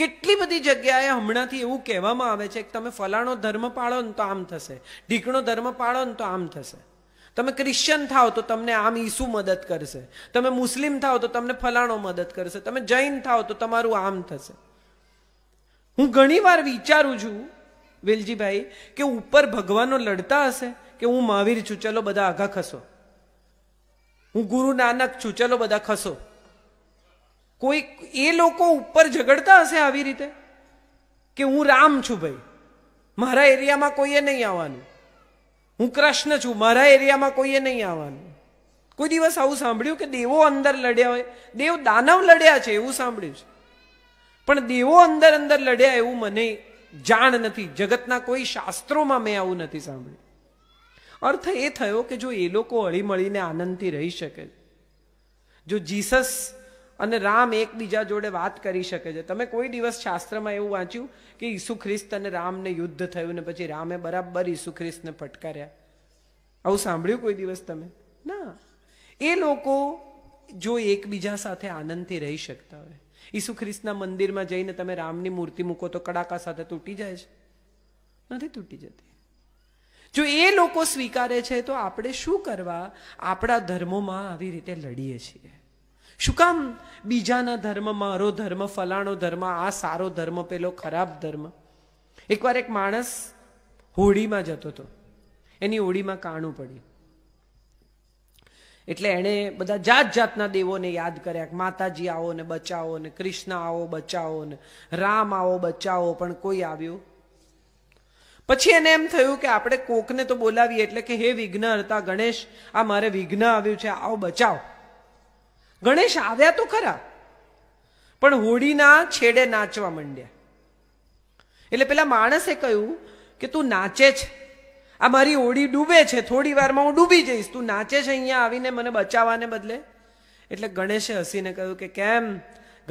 કેટલી બધી જગ્યાએ હમણાંથી એવું કહેવામાં આવે છે કે તમે ફલાણો ધર્મ પાળો ને તો આમ થશે ઢીકણો ધર્મ પાળો ને તો આમ થશે તમે ક્રિશ્ચન થાઓ તો તમને આમ ઈસુ મદદ કરશે તમે મુસ્લિમ થાઓ તો તમને ફલાણો મદદ કરશે તમે જૈન થાઓ તો તમારું આમ થશે હું ઘણીવાર વિચારું છું વેલજીભાઈ કે ઉપર ભગવાનો લડતા હશે કે હું મહાવીર છું ચલો બધા આઘા ખસો હું ગુરુ નાનક છું ચલો બધા ખસો કોઈ એ લોકો ઉપર ઝઘડતા હશે આવી રીતે કે હું રામ છું ભાઈ મારા એરિયામાં કોઈએ નહીં આવવાનું હું કૃષ્ણ છું મારા એરિયામાં કોઈએ નહીં આવવાનું કોઈ દિવસ આવું સાંભળ્યું કે દેવો અંદર લડ્યા હોય દેવ દાનવ લડ્યા છે એવું સાંભળ્યું છે પણ દેવો અંદર અંદર લડ્યા એવું મને જાણ નથી જગતના કોઈ શાસ્ત્રોમાં મેં આવું નથી સાંભળ્યું અર્થ એ થયો કે જો એ લોકો હળીમળીને આનંદથી રહી શકે જો જીસસ અને રામ એકબીજા જોડે વાત કરી શકે છે તમે કોઈ દિવસ શાસ્ત્રમાં એવું વાંચ્યું કે ઈસુ ખ્રિસ્ત અને રામને યુદ્ધ થયું ને પછી રામે બરાબર ઈસુ ખ્રિસ્તને ફટકાર્યા આવું સાંભળ્યું કોઈ દિવસ તમે ના એ લોકો જો એકબીજા સાથે આનંદથી રહી શકતા હોય ઈસુ ખ્રિસ્તના મંદિરમાં જઈને તમે રામની મૂર્તિ મૂકો તો કડાકા સાથે તૂટી જાય છે નથી તૂટી જતી જો એ લોકો સ્વીકારે છે તો આપણે શું કરવા આપણા ધર્મોમાં આવી રીતે લડીએ છીએ શું કામ બીજાના ધર્મ મારો ધર્મ ફલાણો ધર્મ આ સારો ધર્મ પેલો ખરાબ ધર્મ એકવાર એક માણસ હોડીમાં જતો હતો એની હોડીમાં કાણું પડ્યું એટલે એણે બધા જાત જાતના દેવોને યાદ કર્યા માતાજી આવો ને બચાવો ને કૃષ્ણ આવો બચાવો ને રામ આવો બચાવો પણ કોઈ આવ્યું પછી એને એમ થયું કે આપણે કોકને તો બોલાવીએ એટલે કે હે વિઘ્ન હતા ગણેશ આ મારે વિઘ્ન આવ્યું છે આવો બચાવ ગણેશ આવ્યા તો ખરા પણ હોળીના છેડે નાચવા માંડ્યા એટલે પેલા માણસે કહ્યું કે તું નાચે છે આ મારી હોળી ડૂબે છે થોડી વારમાં હું ડૂબી જઈશ તું નાચે છે અહીંયા આવીને મને બચાવવાને બદલે એટલે ગણેશે હસીને કહ્યું કે કેમ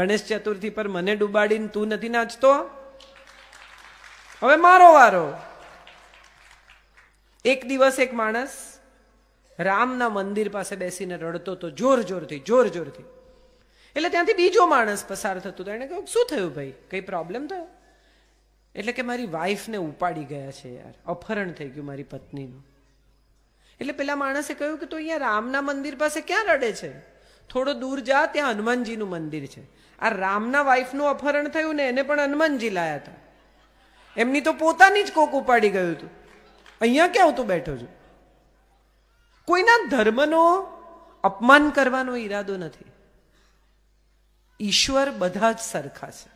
ગણેશ ચતુર્થી પર મને ડૂબાડીને તું નથી નાચતો હવે મારો વારો એક દિવસ એક માણસ રામના મંદિર પાસે બેસીને રડતો હતો જોર જોરથી જોર જોરથી એટલે ત્યાંથી બીજો માણસ પસાર થતો હતો એને કહ્યું શું થયું ભાઈ કઈ પ્રોબ્લેમ થયો એટલે કે મારી વાઈફને ઉપાડી ગયા છે યાર અપહરણ થઈ ગયું મારી પત્નીનું એટલે પેલા માણસે કહ્યું કે તું અહીંયા રામના મંદિર પાસે ક્યાં રડે છે થોડો દૂર જા ત્યાં હનુમાનજીનું મંદિર છે આ રામના વાઈફનું અપહરણ થયું ને એને પણ હનુમાનજી લાયા હતા એમની તો પોતાની જ કોક ઉપાડી ગયું હતું અહીંયા ક્યાં હું તું બેઠો છું કોઈના ધર્મનો અપમાન કરવાનો ઈરાદો નથી ઈશ્વર બધા જ સરખા છે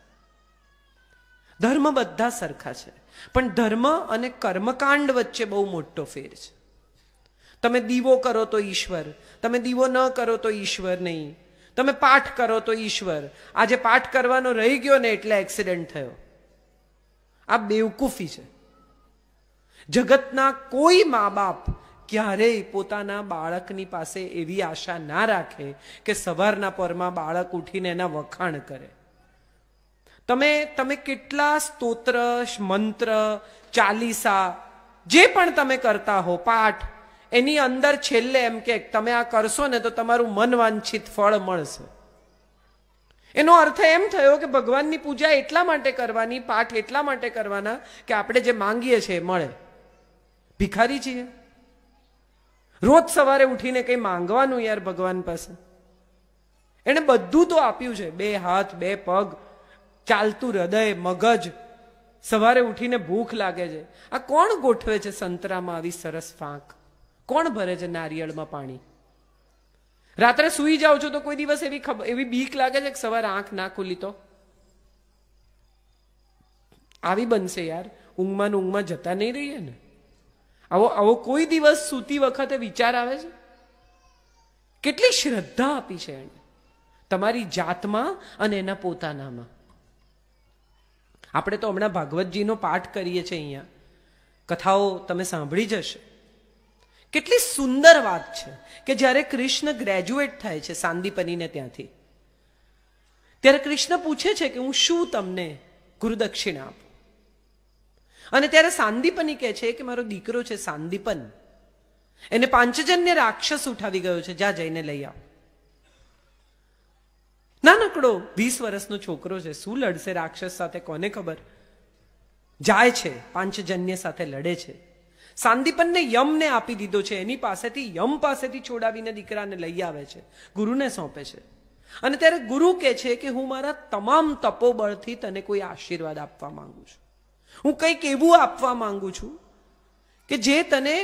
ધર્મ બધા સરખા છે પણ ધર્મ અને કર્મકાંડ વચ્ચે બહુ મોટો ફેર છે તમે દીવો કરો તો ઈશ્વર તમે દીવો ન કરો તો ઈશ્વર નહીં તમે પાઠ કરો તો ઈશ્વર આજે પાઠ કરવાનો રહી ગયો ને એટલે એક્સિડન્ટ થયો આ બેવકૂફી છે જગતના કોઈ મા બાપ ક્યારેય પોતાના બાળકની પાસે એવી આશા ના રાખે કે સવારના પરમાં બાળક ઉઠીને એના વખાણ કરે તમે તમે કેટલા સ્તોત્ર મંત્ર ચાલીસા જે પણ તમે કરતા હો પાઠ એની અંદર છેલ્લે એમ કે તમે આ કરશો ને તો તમારું મનવાંછિત ફળ મળશે એનો અર્થ એમ થયો કે ભગવાનની પૂજા એટલા માટે કરવાની પાઠ એટલા માટે કરવાના કે આપણે જે માંગીએ છીએ મળે ભિખારી છીએ રોજ સવારે ઉઠીને કંઈ માંગવાનું યાર ભગવાન પાસે એણે બધું તો આપ્યું છે બે હાથ બે પગ ચાલતું હૃદય મગજ સવારે ઉઠીને ભૂખ લાગે છે આ કોણ ગોઠવે છે સંતરામાં આવી સરસ ફાંક કોણ ભરે છે નારિયેળમાં પાણી રાત્રે સૂઈ જાઓ છો તો કોઈ દિવસ એવી ખબર એવી બીક લાગે છે કે સવારે આંખ ના ખુલી તો આવી બનશે યાર ઊંઘમાં ઊંઘમાં જતા નહીં રહીએ ને આવો આવો કોઈ દિવસ સૂતી વખતે વિચાર આવે છે કેટલી શ્રદ્ધા આપી છે એણે તમારી જાતમાં અને એના પોતાનામાં આપણે તો હમણાં ભાગવતજીનો પાઠ કરીએ છીએ અહીંયા કથાઓ તમે સાંભળી જશે કેટલી સુંદર વાત છે કે જ્યારે કૃષ્ણ ગ્રેજ્યુએટ થાય છે સાંદીપનીને ત્યાંથી ત્યારે કૃષ્ણ પૂછે છે કે હું શું તમને ગુરુદક્ષિણા આપું અને ત્યારે સાંદીપની કહે છે કે મારો દીકરો છે સાંદીપન એને પાંચજન્ય રાક્ષસ ઉઠાવી ગયો છે જ્યાં જઈને લઈ આવ નાનકડો વીસ વર્ષનો છોકરો છે શું લડશે રાક્ષસ સાથે કોને ખબર જાય છે પાંચજન્ય સાથે લડે છે સાંદીપનને યમને આપી દીધો છે એની પાસેથી યમ પાસેથી છોડાવીને દીકરાને લઈ આવે છે ગુરુને સોંપે છે અને ત્યારે ગુરુ કહે છે કે હું મારા તમામ તપોબળથી તને કોઈ આશીર્વાદ આપવા માંગુ છું હું કંઈક એવું આપવા માંગુ છું કે જે તને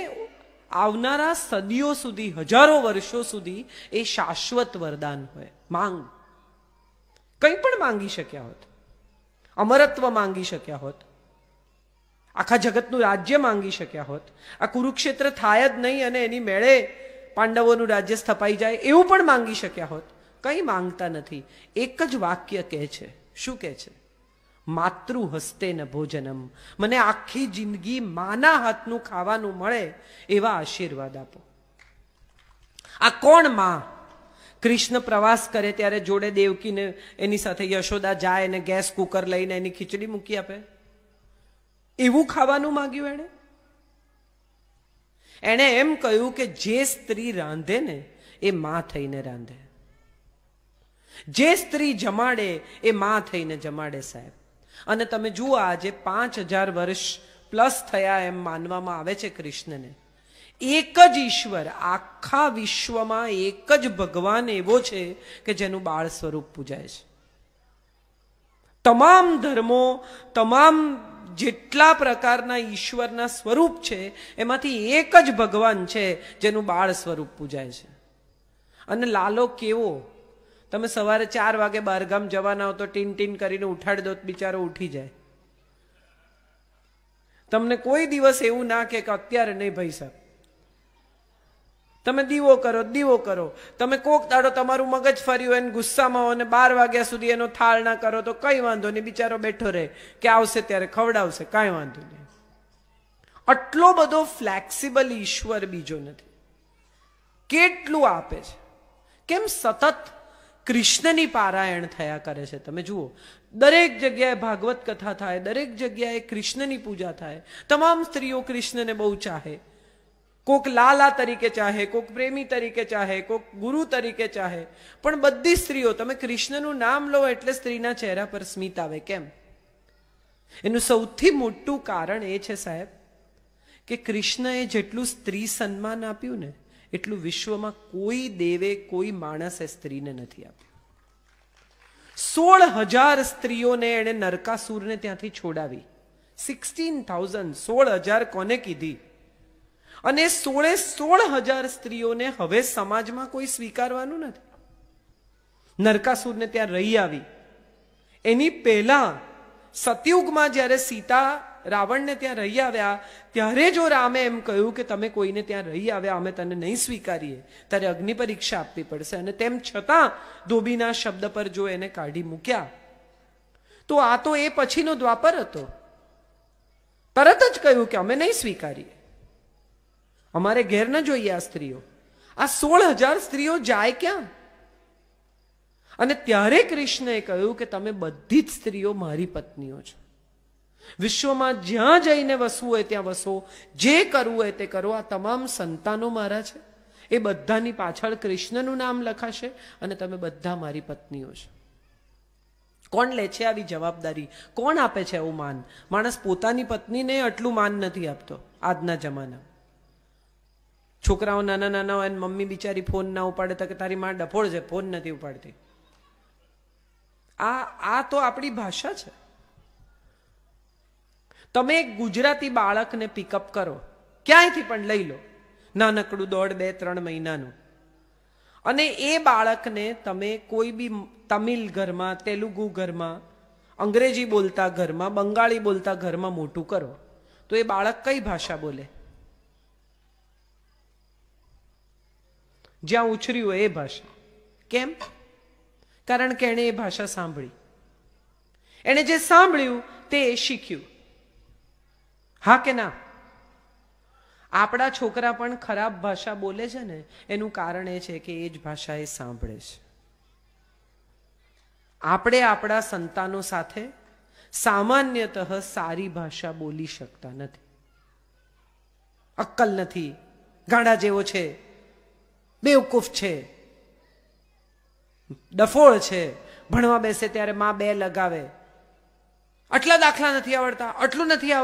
આવનારા સદીઓ સુધી હજારો વર્ષો સુધી એ શાશ્વત વરદાન હોય માંગ કંઈ પણ માંગી શક્યા હોત અમરત્વ માંગી શક્યા હોત આખા જગતનું રાજ્ય માંગી શક્યા હોત આ કુરુક્ષેત્ર થાય જ નહીં અને એની મેળે પાંડવોનું રાજ્ય સ્થપાઈ જાય એવું પણ માંગી શક્યા હોત કંઈ માંગતા નથી એક જ વાક્ય કહે છે શું કહે છે માતૃ હસ્તે ન ભોજનમ મને આખી જિંદગી માના હાથનું ખાવાનું મળે એવા આશીર્વાદ આપો આ કોણ માં કૃષ્ણ પ્રવાસ કરે ત્યારે જોડે દેવકીને એની સાથે યશોદા જાય અને ગેસ કુકર લઈને એની ખીચડી મૂકી આપે એવું ખાવાનું માંગ્યું એણે એણે એમ કહ્યું કે જે સ્ત્રી રાંધે ને એ માં થઈને રાંધે જે સ્ત્રી જમાડે એ માં થઈને જમાડે સાહેબ અને તમે જુઓ આજે પાંચ હજાર વર્ષ પ્લસ થયા એમ માનવામાં આવે છે કૃષ્ણને એક જ ઈશ્વર આખા વિશ્વમાં એક જ ભગવાન એવો છે કે જેનું બાળ સ્વરૂપ પૂજાય છે તમામ ધર્મો તમામ જેટલા પ્રકારના ઈશ્વરના સ્વરૂપ છે એમાંથી એક જ ભગવાન છે જેનું બાળ સ્વરૂપ પૂજાય છે અને લાલો કેવો તમે સવારે ચાર વાગે બહારગામ જવાના હો તો ટીન ટીન કરીને ઉઠાડી દો બિચારો ઉઠી જાય તમને કોઈ દિવસ એવું ના કે અત્યારે નહીં ભાઈ સાહેબ તમે દીવો કરો દીવો કરો તમે કોક દાડો તમારું મગજ ફર્યું હોય ગુસ્સામાં હોય બાર વાગ્યા સુધી એનો થાળ ના કરો તો કંઈ વાંધો નહીં બિચારો બેઠો રહે કે આવશે ત્યારે ખવડાવશે કાંઈ વાંધો નહીં આટલો બધો ફ્લેક્સિબલ ઈશ્વર બીજો નથી કેટલું આપે છે કેમ સતત કૃષ્ણની પારાયણ થયા કરે છે તમે જુઓ દરેક જગ્યાએ ભાગવત કથા થાય દરેક જગ્યાએ કૃષ્ણની પૂજા થાય તમામ સ્ત્રીઓ કૃષ્ણને બહુ ચાહે કોક લાલા તરીકે ચાહે કોક પ્રેમી તરીકે ચાહે કોક ગુરુ તરીકે ચાહે પણ બધી સ્ત્રીઓ તમે કૃષ્ણનું નામ લો એટલે સ્ત્રીના ચહેરા પર સ્મિત આવે કેમ એનું સૌથી મોટું કારણ એ છે સાહેબ કે કૃષ્ણએ જેટલું સ્ત્રી સન્માન આપ્યું ને એટલું વિશ્વમાં કોઈ દેવે કોઈ માણસે સ્ત્રીને નથી આપ્યું સોળ હજાર સ્ત્રીઓને એણે નરકાસુરને ત્યાંથી છોડાવી સિક્સટીન થાઉઝન્ડ સોળ હજાર કોને કીધી અને સોળે સોળ હજાર સ્ત્રીઓને હવે સમાજમાં કોઈ સ્વીકારવાનું નથી નરકાસુરને ત્યાં રહી આવી એની પહેલા સતયુગમાં જ્યારે સીતા રાવણને ત્યાં રહી આવ્યા ત્યારે જો રામે એમ કહ્યું કે તમે કોઈને ત્યાં રહી આવ્યા અમે તને નહીં સ્વીકારીએ ત્યારે અગ્નિ પરીક્ષા આપવી પડશે અને તેમ છતાં ધોબીના શબ્દ પર જો એને કાઢી મૂક્યા તો આ તો એ પછીનો દ્વાપર હતો તરત જ કહ્યું કે અમે નહીં સ્વીકારીએ અમારે ઘેર ન જોઈએ આ સ્ત્રીઓ આ સોળ હજાર સ્ત્રીઓ જાય ક્યાં અને ત્યારે કૃષ્ણએ કહ્યું કે તમે બધી જ સ્ત્રીઓ મારી પત્નીઓ છો વિશ્વમાં જ્યાં જઈને વસવું હોય ત્યાં વસો જે કરવું હોય તે કરો આ તમામ સંતાનો મારા છે એ બધાની પાછળ કૃષ્ણનું નામ લખાશે અને તમે બધા મારી પત્નીઓ છો કોણ લે છે આવી જવાબદારી કોણ આપે છે એવું માન માણસ પોતાની પત્નીને આટલું માન નથી આપતો આજના જમાના છોકરાઓ નાના નાના હોય મમ્મી બિચારી ફોન ના ઉપાડે તો કે તારી માં ડફોડ છે ફોન નથી ઉપાડતી આ આ તો આપણી ભાષા છે તમે એક ગુજરાતી બાળકને પિકઅપ કરો ક્યાંયથી પણ લઈ લો નાનકડું દોઢ બે ત્રણ મહિનાનું અને એ બાળકને તમે કોઈ બી તમિલ ઘરમાં તેલુગુ ઘરમાં અંગ્રેજી બોલતા ઘરમાં બંગાળી બોલતા ઘરમાં મોટું કરો તો એ બાળક કઈ ભાષા બોલે જ્યાં ઉછર્યું હોય એ ભાષા કેમ કારણ કે એણે એ ભાષા સાંભળી એણે જે સાંભળ્યું તે એ શીખ્યું હા કે ના આપણા છોકરા પણ ખરાબ ભાષા બોલે છે ને એનું કારણ એ છે કે એ જ ભાષા એ સાંભળે છે આપણે આપણા સંતાનો સાથે સામાન્યતઃ સારી ભાષા બોલી શકતા નથી અક્કલ નથી ગાંડા જેવો છે બેવકૂફ છે ડફોળ છે ભણવા બેસે ત્યારે માં બે લગાવે આટલા દાખલા નથી આવડતા આટલું નથી આવડતું